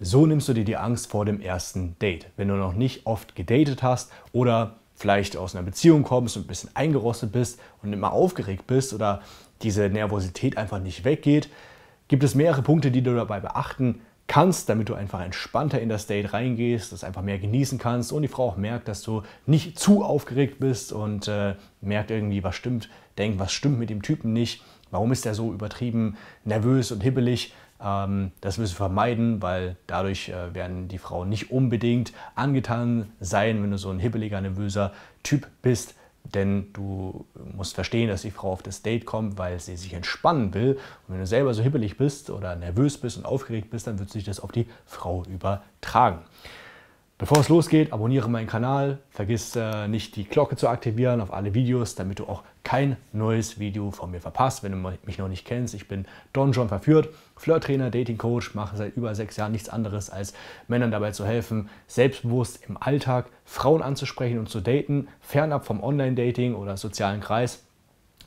So nimmst du dir die Angst vor dem ersten Date. Wenn du noch nicht oft gedatet hast oder vielleicht aus einer Beziehung kommst und ein bisschen eingerostet bist und immer aufgeregt bist oder diese Nervosität einfach nicht weggeht, gibt es mehrere Punkte, die du dabei beachten kannst, damit du einfach entspannter in das Date reingehst, das einfach mehr genießen kannst und die Frau auch merkt, dass du nicht zu aufgeregt bist und äh, merkt irgendwie, was stimmt, denkt, was stimmt mit dem Typen nicht, warum ist er so übertrieben nervös und hibbelig. Ähm, das willst du vermeiden, weil dadurch äh, werden die Frauen nicht unbedingt angetan sein, wenn du so ein hibbeliger, nervöser Typ bist. Denn du musst verstehen, dass die Frau auf das Date kommt, weil sie sich entspannen will. Und wenn du selber so hibbelig bist oder nervös bist und aufgeregt bist, dann wird sich das auf die Frau übertragen. Bevor es losgeht, abonniere meinen Kanal, vergiss äh, nicht die Glocke zu aktivieren auf alle Videos, damit du auch kein neues Video von mir verpasst, wenn du mich noch nicht kennst. Ich bin Don John Verführt, Flirttrainer, Dating Coach, mache seit über sechs Jahren nichts anderes, als Männern dabei zu helfen, selbstbewusst im Alltag Frauen anzusprechen und zu daten, fernab vom Online-Dating oder sozialen Kreis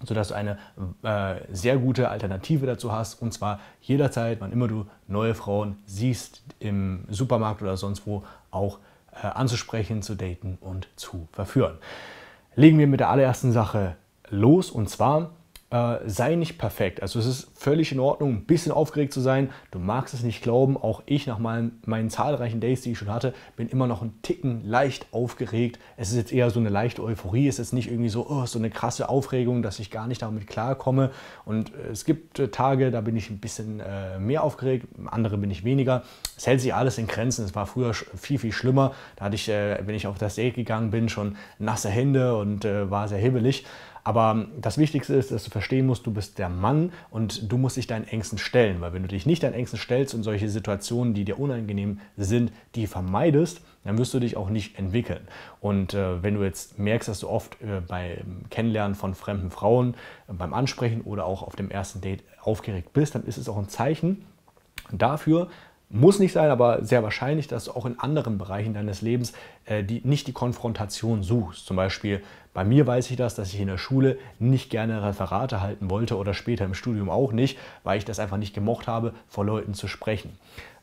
sodass du eine äh, sehr gute Alternative dazu hast. Und zwar jederzeit, wann immer du neue Frauen siehst im Supermarkt oder sonst wo, auch äh, anzusprechen, zu daten und zu verführen. Legen wir mit der allerersten Sache los und zwar äh, sei nicht perfekt. Also es ist völlig in Ordnung, ein bisschen aufgeregt zu sein. Du magst es nicht glauben, auch ich nach meinen, meinen zahlreichen Days, die ich schon hatte, bin immer noch einen Ticken leicht aufgeregt. Es ist jetzt eher so eine leichte Euphorie, es ist nicht irgendwie so, oh, so eine krasse Aufregung, dass ich gar nicht damit klarkomme. Und äh, es gibt äh, Tage, da bin ich ein bisschen äh, mehr aufgeregt, andere bin ich weniger. Es hält sich alles in Grenzen. Es war früher viel, viel schlimmer. Da hatte ich, äh, wenn ich auf das Date gegangen bin, schon nasse Hände und äh, war sehr hibbelig. Aber das Wichtigste ist, dass du verstehen musst, du bist der Mann und du musst dich deinen Ängsten stellen, weil wenn du dich nicht deinen Ängsten stellst und solche Situationen, die dir unangenehm sind, die vermeidest, dann wirst du dich auch nicht entwickeln. Und äh, wenn du jetzt merkst, dass du oft äh, beim Kennenlernen von fremden Frauen, äh, beim Ansprechen oder auch auf dem ersten Date aufgeregt bist, dann ist es auch ein Zeichen dafür, muss nicht sein, aber sehr wahrscheinlich, dass du auch in anderen Bereichen deines Lebens äh, die, nicht die Konfrontation suchst. Zum Beispiel bei mir weiß ich das, dass ich in der Schule nicht gerne Referate halten wollte oder später im Studium auch nicht, weil ich das einfach nicht gemocht habe, vor Leuten zu sprechen.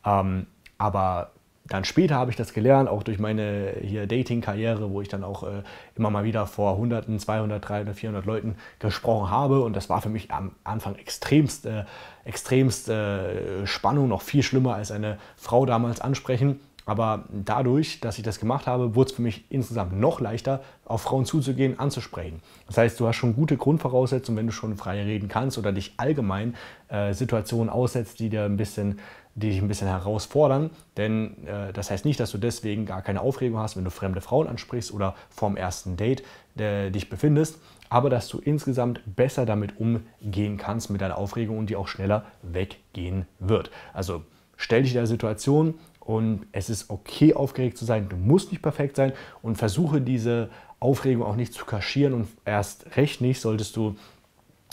Ähm, aber dann später habe ich das gelernt, auch durch meine Dating-Karriere, wo ich dann auch äh, immer mal wieder vor Hunderten, 200, 300, 400 Leuten gesprochen habe. Und das war für mich am Anfang extremst, äh, extremst äh, Spannung, noch viel schlimmer als eine Frau damals ansprechen. Aber dadurch, dass ich das gemacht habe, wurde es für mich insgesamt noch leichter, auf Frauen zuzugehen, anzusprechen. Das heißt, du hast schon gute Grundvoraussetzungen, wenn du schon frei reden kannst oder dich allgemein äh, Situationen aussetzt, die dir ein bisschen die dich ein bisschen herausfordern. Denn äh, das heißt nicht, dass du deswegen gar keine Aufregung hast, wenn du fremde Frauen ansprichst oder vorm ersten Date äh, dich befindest, aber dass du insgesamt besser damit umgehen kannst mit deiner Aufregung und die auch schneller weggehen wird. Also stell dich der Situation und es ist okay, aufgeregt zu sein. Du musst nicht perfekt sein und versuche diese Aufregung auch nicht zu kaschieren und erst recht nicht solltest du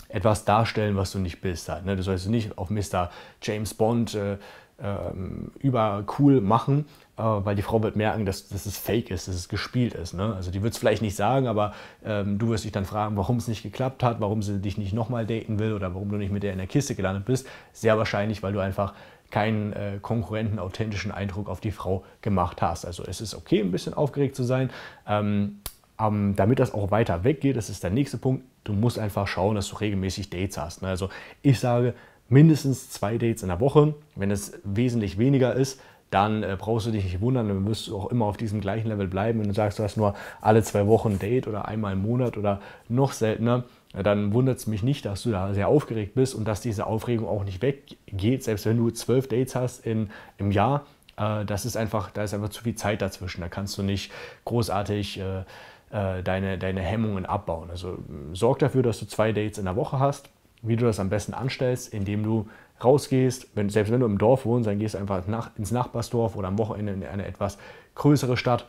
etwas darstellen, was du nicht bist. Halt, ne? Du sollst nicht auf Mr. James Bond äh, äh, übercool machen, äh, weil die Frau wird merken, dass, dass es fake ist, dass es gespielt ist. Ne? Also die wird es vielleicht nicht sagen, aber ähm, du wirst dich dann fragen, warum es nicht geklappt hat, warum sie dich nicht nochmal daten will oder warum du nicht mit der in der Kiste gelandet bist. Sehr wahrscheinlich, weil du einfach keinen äh, konkurrenten authentischen Eindruck auf die Frau gemacht hast. Also es ist okay, ein bisschen aufgeregt zu sein. Ähm, ähm, damit das auch weiter weggeht, das ist der nächste Punkt, du musst einfach schauen, dass du regelmäßig Dates hast. Ne? Also ich sage mindestens zwei Dates in der Woche. Wenn es wesentlich weniger ist, dann äh, brauchst du dich nicht wundern, dann wirst du auch immer auf diesem gleichen Level bleiben. Wenn du sagst, du hast nur alle zwei Wochen ein Date oder einmal im Monat oder noch seltener, dann wundert es mich nicht, dass du da sehr aufgeregt bist und dass diese Aufregung auch nicht weggeht, selbst wenn du zwölf Dates hast in, im Jahr. Äh, das ist einfach, da ist einfach zu viel Zeit dazwischen. Da kannst du nicht großartig äh, äh, deine, deine Hemmungen abbauen. Also ähm, sorg dafür, dass du zwei Dates in der Woche hast, wie du das am besten anstellst, indem du rausgehst, wenn, selbst wenn du im Dorf wohnst, dann gehst du einfach nach, ins Nachbarsdorf oder am Wochenende in eine etwas größere Stadt.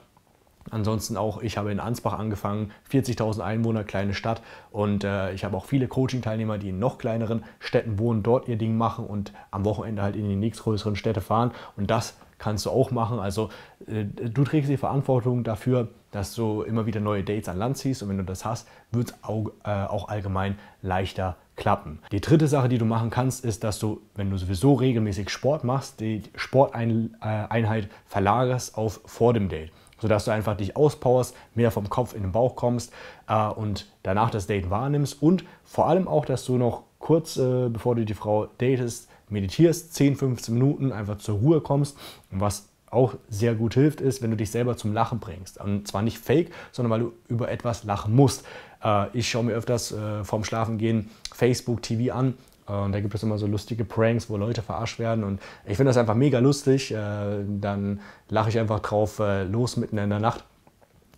Ansonsten auch, ich habe in Ansbach angefangen, 40.000 Einwohner, kleine Stadt. Und äh, ich habe auch viele Coaching-Teilnehmer, die in noch kleineren Städten wohnen, dort ihr Ding machen und am Wochenende halt in die nächstgrößeren Städte fahren. Und das kannst du auch machen. Also äh, du trägst die Verantwortung dafür, dass du immer wieder neue Dates an Land ziehst und wenn du das hast, wird es auch, äh, auch allgemein leichter klappen. Die dritte Sache, die du machen kannst, ist, dass du, wenn du sowieso regelmäßig Sport machst, die Sporteinheit verlagerst auf vor dem Date sodass du einfach dich auspowerst, mehr vom Kopf in den Bauch kommst äh, und danach das Date wahrnimmst und vor allem auch, dass du noch kurz äh, bevor du die Frau datest, meditierst, 10, 15 Minuten einfach zur Ruhe kommst. Und was auch sehr gut hilft, ist, wenn du dich selber zum Lachen bringst. Und zwar nicht fake, sondern weil du über etwas lachen musst. Äh, ich schaue mir öfters äh, vorm Schlafengehen Facebook TV an. Äh, und da gibt es immer so lustige Pranks, wo Leute verarscht werden. Und ich finde das einfach mega lustig. Dann lache ich einfach drauf los mitten in der Nacht.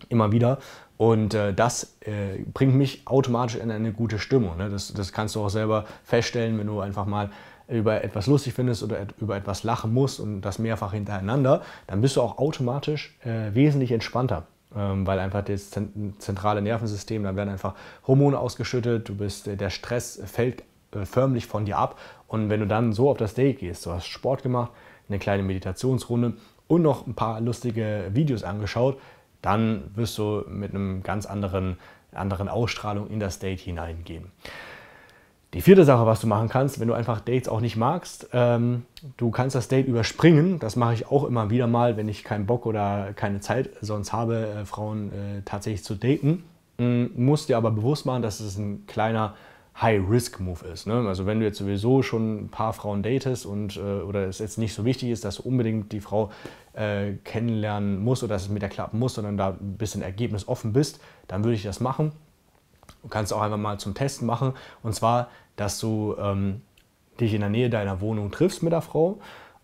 Immer wieder. Und äh, das äh, bringt mich automatisch in eine gute Stimmung. Ne? Das, das, kannst du auch selber feststellen, wenn du einfach mal über etwas lustig findest oder über etwas lachen musst und das mehrfach hintereinander, dann bist du auch automatisch äh, wesentlich entspannter. Ähm, weil einfach das zentrale Nervensystem, da werden einfach Hormone ausgeschüttet, du bist, äh, der Stress fällt äh, förmlich von dir ab. Und wenn du dann so auf das Date gehst, du hast Sport gemacht, eine kleine Meditationsrunde und noch ein paar lustige Videos angeschaut, dann wirst du mit einem ganz anderen, anderen Ausstrahlung in das Date hineingehen. Die vierte Sache, was du machen kannst, wenn du einfach Dates auch nicht magst, ähm, du kannst das Date überspringen. Das mache ich auch immer wieder mal, wenn ich keinen Bock oder keine Zeit sonst habe, äh, Frauen äh, tatsächlich zu daten. Ähm, mm, musst dir aber bewusst machen, dass es ein kleiner High-Risk-Move ist. Ne? Also wenn du jetzt sowieso schon ein paar Frauen datest und äh, oder es jetzt nicht so wichtig ist, dass du unbedingt die Frau äh, kennenlernen musst oder dass es mit der klappen muss, sondern da ein bisschen ergebnisoffen bist, dann würde ich das machen. Du kannst auch einfach mal zum Testen machen. Und zwar, dass du ähm, dich in der Nähe deiner Wohnung triffst mit der Frau.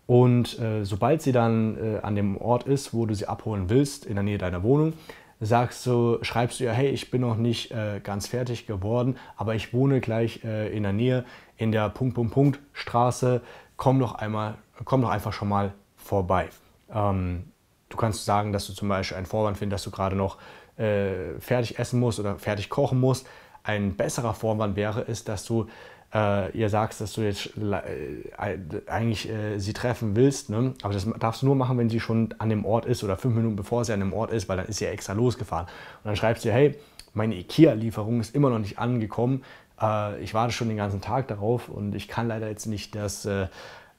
Und äh, sobald sie dann äh, an dem Ort ist, wo du sie abholen willst, in der Nähe deiner Wohnung, sagst du, schreibst du ihr, hey, ich bin noch nicht äh, ganz fertig geworden, aber ich wohne gleich äh, in der Nähe in der Punkt Punkt Punkt Straße. Komm doch einmal, komm doch einfach schon mal vorbei. Ähm, du kannst sagen, dass du zum Beispiel einen Vorwand findest, dass du gerade noch äh, fertig essen musst oder fertig kochen musst. Ein besserer Vorwand wäre es, dass du äh, ihr sagst, dass du jetzt äh, eigentlich äh, sie treffen willst. Ne? Aber das darfst du nur machen, wenn sie schon an dem Ort ist oder fünf Minuten bevor sie an dem Ort ist, weil dann ist sie ja extra losgefahren. Und dann schreibst du, hey, meine IKEA-Lieferung ist immer noch nicht angekommen. Äh, ich warte schon den ganzen Tag darauf und ich kann leider jetzt nicht das äh,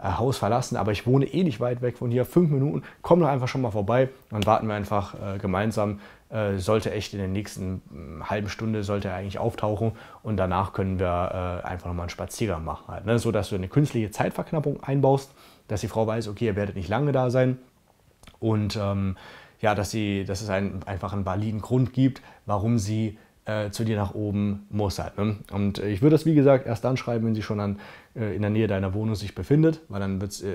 äh, Haus verlassen, aber ich wohne eh nicht weit weg von hier, fünf Minuten, komm doch einfach schon mal vorbei, dann warten wir einfach äh, gemeinsam, äh, sollte echt in der nächsten äh, halben Stunde, sollte er eigentlich auftauchen und danach können wir äh, einfach nochmal einen Spaziergang machen, halt, ne? so dass du eine künstliche Zeitverknappung einbaust, dass die Frau weiß, okay, ihr werdet nicht lange da sein und ähm, ja, dass, sie, dass es einen, einfach einen validen Grund gibt, warum sie äh, zu dir nach oben muss halt. Ne? Und äh, ich würde das, wie gesagt, erst dann schreiben, wenn sie schon an, äh, in der Nähe deiner Wohnung sich befindet, weil dann wird äh,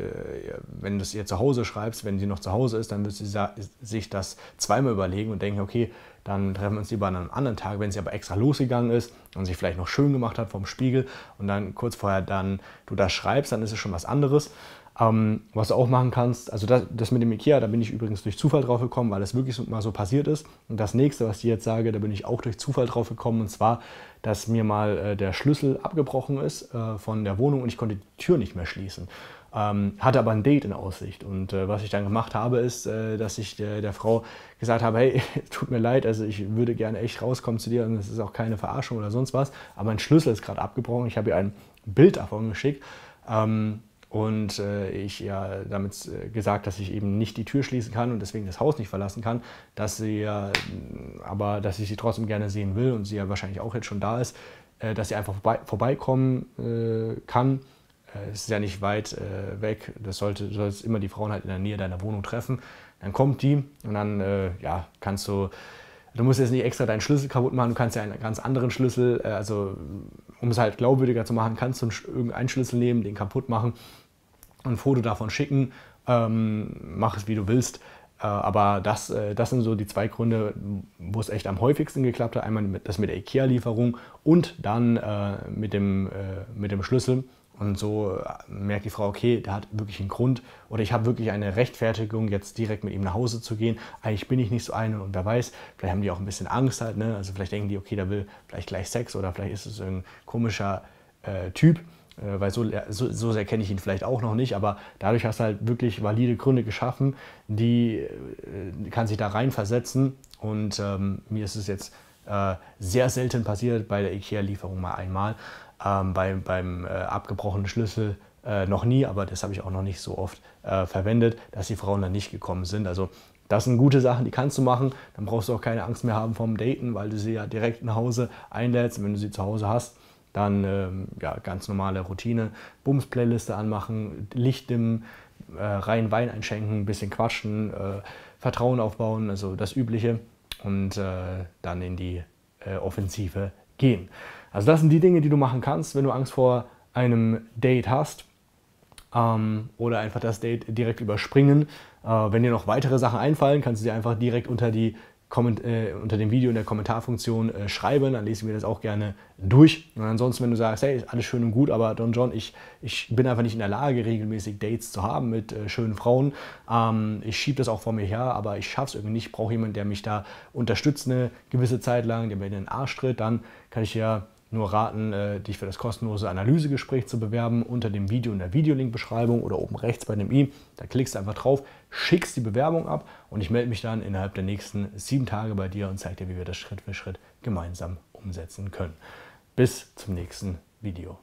wenn du es ihr zu Hause schreibst, wenn sie noch zu Hause ist, dann wird sie sich das zweimal überlegen und denken, okay, dann treffen wir uns lieber an einem anderen Tag, wenn sie aber extra losgegangen ist und sich vielleicht noch schön gemacht hat vom Spiegel und dann kurz vorher dann du das schreibst, dann ist es schon was anderes. Ähm, was du auch machen kannst, also das, das, mit dem IKEA, da bin ich übrigens durch Zufall drauf gekommen, weil das wirklich so, mal so passiert ist. Und das nächste, was ich jetzt sage, da bin ich auch durch Zufall drauf gekommen, und zwar, dass mir mal äh, der Schlüssel abgebrochen ist äh, von der Wohnung und ich konnte die Tür nicht mehr schließen. Ähm, hatte aber ein Date in Aussicht. Und äh, was ich dann gemacht habe, ist, äh, dass ich der, äh, der Frau gesagt habe, hey, tut mir leid, also ich würde gerne echt rauskommen zu dir und es ist auch keine Verarschung oder sonst was, aber mein Schlüssel ist gerade abgebrochen, ich habe ihr ein Bild davon geschickt. Ähm, und äh, ich ja damit äh, gesagt, dass ich eben nicht die Tür schließen kann und deswegen das Haus nicht verlassen kann, dass sie ja, mm, aber dass ich sie trotzdem gerne sehen will und sie ja wahrscheinlich auch jetzt schon da ist, äh, dass sie einfach vorbei, vorbeikommen äh, kann. Äh, es ist ja nicht weit äh, weg, das sollte, du sollst immer die Frauen halt in der Nähe deiner Wohnung treffen. Dann kommt die und dann ja, kannst du, du musst jetzt nicht extra deinen Schlüssel kaputt machen, du kannst ja einen ganz anderen Schlüssel, also um es halt glaubwürdiger zu machen, kannst du irgendeinen Schlüssel nehmen, den kaputt machen ein Foto davon schicken. Ähm, mach es, wie du willst. Äh, aber das, äh, das sind so die zwei Gründe, wo es echt am häufigsten geklappt hat. Einmal das mit der IKEA-Lieferung und dann äh, mit, dem, äh, mit dem Schlüssel. Und so äh, merkt die Frau, okay, der hat wirklich einen Grund oder ich habe wirklich eine Rechtfertigung, jetzt direkt mit ihm nach Hause zu gehen. Eigentlich bin ich nicht so eine und wer weiß, vielleicht haben die auch ein bisschen Angst halt. Ne? Also vielleicht denken die, okay, der will vielleicht gleich Sex oder vielleicht ist es ein komischer äh, Typ. Äh, weil so, so, so sehr kenne ich ihn vielleicht auch noch nicht, aber dadurch hast du halt wirklich valide Gründe geschaffen, die äh, kann sich da reinversetzen. Und ähm, mir ist es jetzt äh, sehr selten passiert, bei der IKEA-Lieferung mal einmal, ähm, bei, beim äh, abgebrochenen Schlüssel äh, noch nie, aber das habe ich auch noch nicht so oft äh, verwendet, dass die Frauen dann nicht gekommen sind. Also das sind gute Sachen, die kannst du machen. Dann brauchst du auch keine Angst mehr haben vom Daten, weil du sie ja direkt nach Hause einlädst. wenn du sie zu Hause hast, dann ähm, ja, ganz normale Routine, Bums-Playliste anmachen, Licht dimmen, äh, rein Wein einschenken, ein bisschen quatschen, äh, Vertrauen aufbauen, also das Übliche. Und äh, dann in die äh, Offensive gehen. Also das sind die Dinge, die du machen kannst, wenn du Angst vor einem Date hast. Ähm, oder einfach das Date direkt überspringen. Äh, wenn dir noch weitere Sachen einfallen, kannst du sie einfach direkt unter die äh, unter dem Video in der Kommentarfunktion äh, schreiben, dann lese ich mir das auch gerne durch. Und ansonsten, wenn du sagst, hey, ist alles schön und gut, aber Don John, ich, ich bin einfach nicht in der Lage, regelmäßig Dates zu haben mit äh, schönen Frauen. Ähm, ich schiebe das auch vor mir her, aber ich schaffe es irgendwie nicht. Ich brauche jemanden, der mich da unterstützt eine gewisse Zeit lang, der mir in den Arsch tritt. Dann kann ich ja nur raten, äh, dich für das kostenlose Analysegespräch zu bewerben unter dem Video in der Videolink-Beschreibung oder oben rechts bei dem i. Da klickst du einfach drauf, schickst die Bewerbung ab und ich melde mich dann innerhalb der nächsten sieben Tage bei dir und zeige dir, wie wir das Schritt für Schritt gemeinsam umsetzen können. Bis zum nächsten Video.